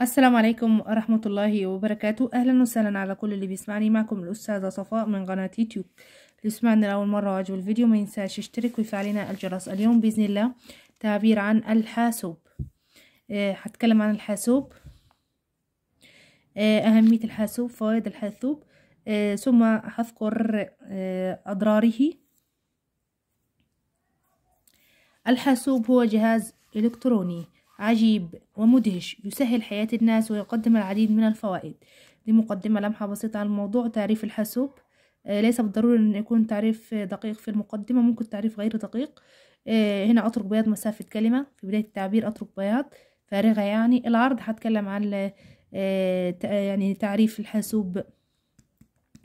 السلام عليكم ورحمة الله وبركاته أهلا وسهلا على كل اللي بيسمعني معكم الأستاذة صفاء من قناة يوتيوب اللي سمعنا لأول مرة وعجب الفيديو ما ينساش يشترك ويفعلنا الجرس اليوم بإذن الله تعبير عن الحاسوب أه هتكلم عن الحاسوب أه أهمية الحاسوب فوائد الحاسوب أه ثم هذكر آه، أضراره الحاسوب هو جهاز إلكتروني عجيب ومدهش يسهل حياة الناس ويقدم العديد من الفوائد دي مقدمة لمحة بسيطة عن الموضوع تعريف الحاسوب آه، ليس بالضروري أن يكون تعريف دقيق في المقدمة ممكن تعريف غير دقيق آه، هنا أترك بياض مسافة كلمة في بداية التعبير أترك بياض فارغة يعني العرض هتكلم عن آه، يعني تعريف الحاسوب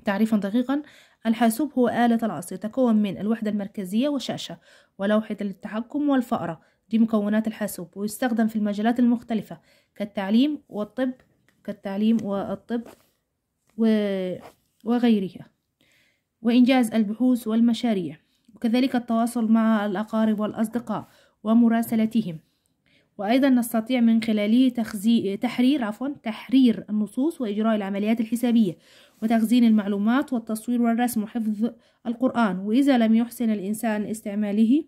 تعريفا دقيقا الحاسوب هو آلة العصر يتكون من الوحدة المركزية وشاشة ولوحة التحكم والفأرة مكونات الحاسوب ويستخدم في المجالات المختلفة كالتعليم والطب كالتعليم والطب وغيرها وإنجاز البحوث والمشاريع وكذلك التواصل مع الأقارب والأصدقاء ومراسلتهم وأيضا نستطيع من خلاله تخزي... تحرير عفوا تحرير النصوص وإجراء العمليات الحسابية وتخزين المعلومات والتصوير والرسم وحفظ القرآن وإذا لم يحسن الإنسان استعماله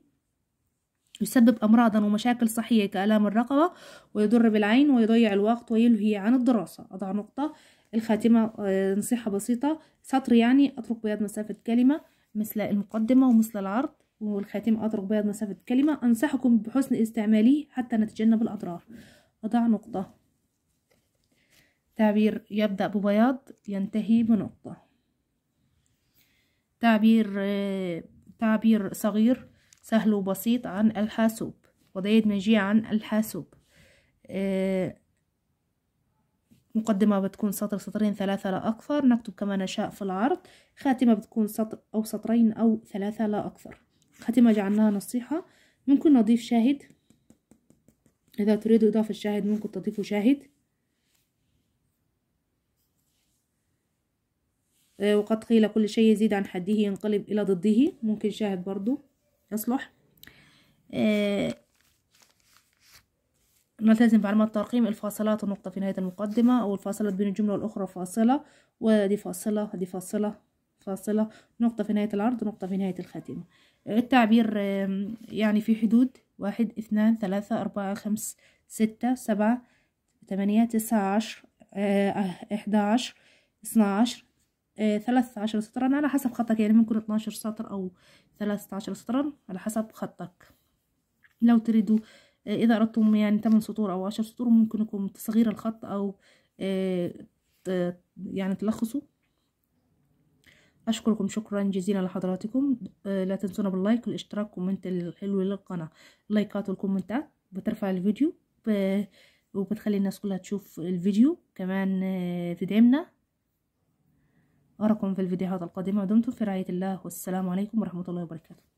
يسبب أمراضا ومشاكل صحية كآلام الرقبة ويضر بالعين ويضيع الوقت ويلهي عن الدراسة أضع نقطة الخاتمة آه، نصيحة بسيطة سطر يعني أترك بياض مسافة كلمة مثل المقدمة ومثل العرض والخاتمة أترك بياض مسافة كلمة أنصحكم بحسن استعماله حتى نتجنب الأضرار أضع نقطة تعبير يبدأ ببياض ينتهي بنقطة تعبير آه، تعبير صغير سهل وبسيط عن الحاسوب وضيد مجيء عن الحاسوب آه، مقدمة بتكون سطر سطرين ثلاثة لا أكثر نكتب كما نشاء في العرض خاتمة بتكون سطر أو سطرين أو ثلاثة لا أكثر خاتمة جعلناها نصيحة ممكن نضيف شاهد إذا تريد إضافة شاهد ممكن تضيفوا شاهد آه، وقد قيل كل شيء يزيد عن حده ينقلب إلى ضده ممكن شاهد برضو يصلح آه نلتزم بعلامات الترقيم الفاصلات النقطة في نهاية المقدمة أو الفاصلات بين الجملة والأخرى فاصلة ودي فاصلة ودي فاصلة فاصلة نقطة في نهاية العرض نقطة في نهاية الخاتمة التعبير يعني في حدود واحد اثنان ثلاثة أربعة خمس ستة سبعة ثمانية تسعة عشر آه، آه، إحدى عشر اثنى عشر آه، ثلاثة عشر سطرا على حسب خطك يعني ممكن عشر سطر أو ثلاثة عشر سطرا على حسب خطك لو تريدوا آه، إذا أردتم يعني 8 سطور أو 10 سطور ممكن يكون تصغير الخط أو آه، يعني تلخصوا أشكركم شكرا جزيلا لحضراتكم آه، لا تنسونا باللايك والاشتراك كومنت الحلو للقناة اللايكات والكومنتات بترفع الفيديو وبتخلي الناس كلها تشوف الفيديو كمان تدعمنا أراكم في الفيديوهات القادمة دمتم في رعاية الله والسلام عليكم ورحمة الله وبركاته